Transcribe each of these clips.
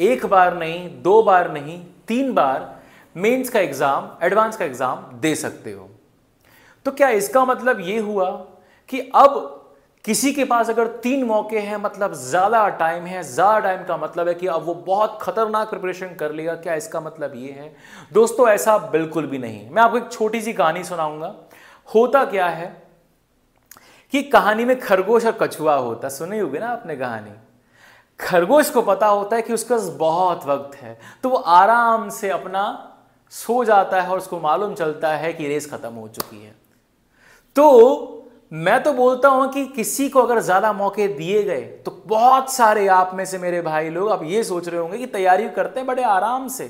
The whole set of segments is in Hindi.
एक बार नहीं दो बार नहीं तीन बार मेंस का एग्ज़ाम एडवांस का एग्ज़ाम दे सकते हो तो क्या इसका मतलब ये हुआ कि अब किसी के पास अगर तीन मौके हैं मतलब ज़्यादा टाइम है ज़्यादा टाइम का मतलब है कि अब वो बहुत खतरनाक प्रिपरेशन कर लेगा क्या इसका मतलब ये है दोस्तों ऐसा बिल्कुल भी नहीं मैं आपको एक छोटी सी कहानी सुनाऊंगा होता क्या है कि कहानी में खरगोश और कछुआ होता सुनी होगी ना आपने कहानी खरगोश को पता होता है कि उसका बहुत वक्त है तो वो आराम से अपना सो जाता है और उसको मालूम चलता है कि रेस खत्म हो चुकी है तो मैं तो बोलता हूं कि किसी को अगर ज्यादा मौके दिए गए तो बहुत सारे आप में से मेरे भाई लोग आप ये सोच रहे होंगे कि तैयारी करते हैं बड़े आराम से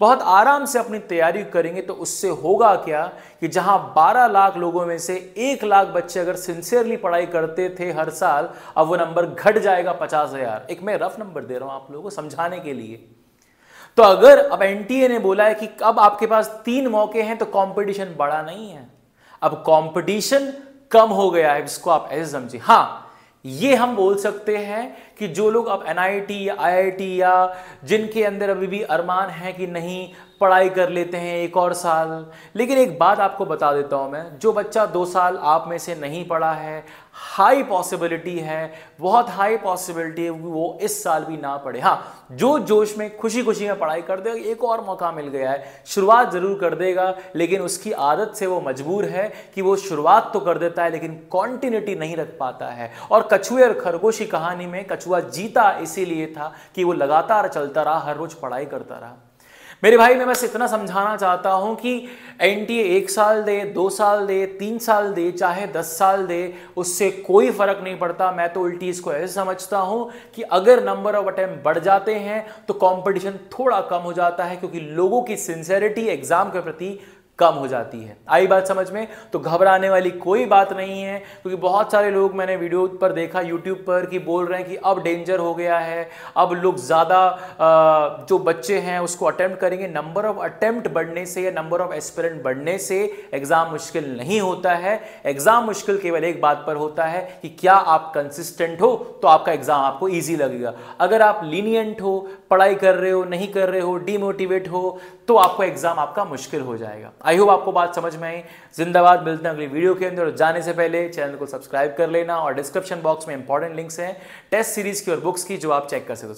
बहुत आराम से अपनी तैयारी करेंगे तो उससे होगा क्या कि जहां 12 लाख लोगों में से एक लाख बच्चे अगर सिंसियरली पढ़ाई करते थे हर साल अब वो नंबर घट जाएगा पचास हजार एक मैं रफ नंबर दे रहा हूं आप लोगों को समझाने के लिए तो अगर अब एनटीए ने बोला है कि अब आपके पास तीन मौके हैं तो कॉम्पिटिशन बड़ा नहीं है अब कॉम्पिटिशन कम हो गया है इसको आप ऐसे समझिए हाँ ये हम बोल सकते हैं कि जो लोग अब एन आई या आई या जिनके अंदर अभी भी अरमान है कि नहीं पढ़ाई कर लेते हैं एक और साल लेकिन एक बात आपको बता देता हूं मैं जो बच्चा दो साल आप में से नहीं पढ़ा है हाई पॉसिबिलिटी है बहुत हाई पॉसिबिलिटी है वो इस साल भी ना पढ़े हाँ जो जोश में खुशी खुशी में पढ़ाई कर देगा एक और मौका मिल गया है शुरुआत ज़रूर कर देगा लेकिन उसकी आदत से वो मजबूर है कि वो शुरुआत तो कर देता है लेकिन कॉन्टिन्यूटी नहीं रख पाता है और कछुए और खरगोशी कहानी में कछुआ जीता इसीलिए था कि वो लगातार चलता रहा हर रोज पढ़ाई करता रहा मेरे भाई मैं बस इतना समझाना चाहता हूं कि एन टी एक साल दे दो साल दे तीन साल दे चाहे दस साल दे उससे कोई फर्क नहीं पड़ता मैं तो उल्टी इसको ऐसे समझता हूं कि अगर नंबर ऑफ अटैम्प्ट बढ़ जाते हैं तो कंपटीशन थोड़ा कम हो जाता है क्योंकि लोगों की सिंसेरिटी एग्जाम के प्रति कम हो जाती है आई बात समझ में तो घबराने वाली कोई बात नहीं है क्योंकि बहुत सारे लोग मैंने वीडियो पर देखा यूट्यूब पर कि बोल रहे हैं कि अब डेंजर हो गया है अब लोग ज़्यादा जो बच्चे हैं उसको अटैम्प्ट करेंगे नंबर ऑफ अटैम्प्ट बढ़ने से या नंबर ऑफ एस्पिरेंट बढ़ने से एग्ज़ाम मुश्किल नहीं होता है एग्ज़ाम मुश्किल केवल एक बात पर होता है कि क्या आप कंसिस्टेंट हो तो आपका एग्ज़ाम आपको ईजी लगेगा अगर आप लीनियंट हो पढ़ाई कर रहे हो नहीं कर रहे हो डीमोटिवेट हो तो आपको एग्जाम आपका मुश्किल हो जाएगा आई होप आपको बात समझ में आई जिंदाबाद मिलते हैं अगली वीडियो के अंदर जाने से पहले चैनल को सब्सक्राइब कर लेना और डिस्क्रिप्शन बॉक्स में इंपॉर्टेंट लिंक्स हैं टेस्ट सीरीज की और बुक्स की जो आप चेक कर सकते हो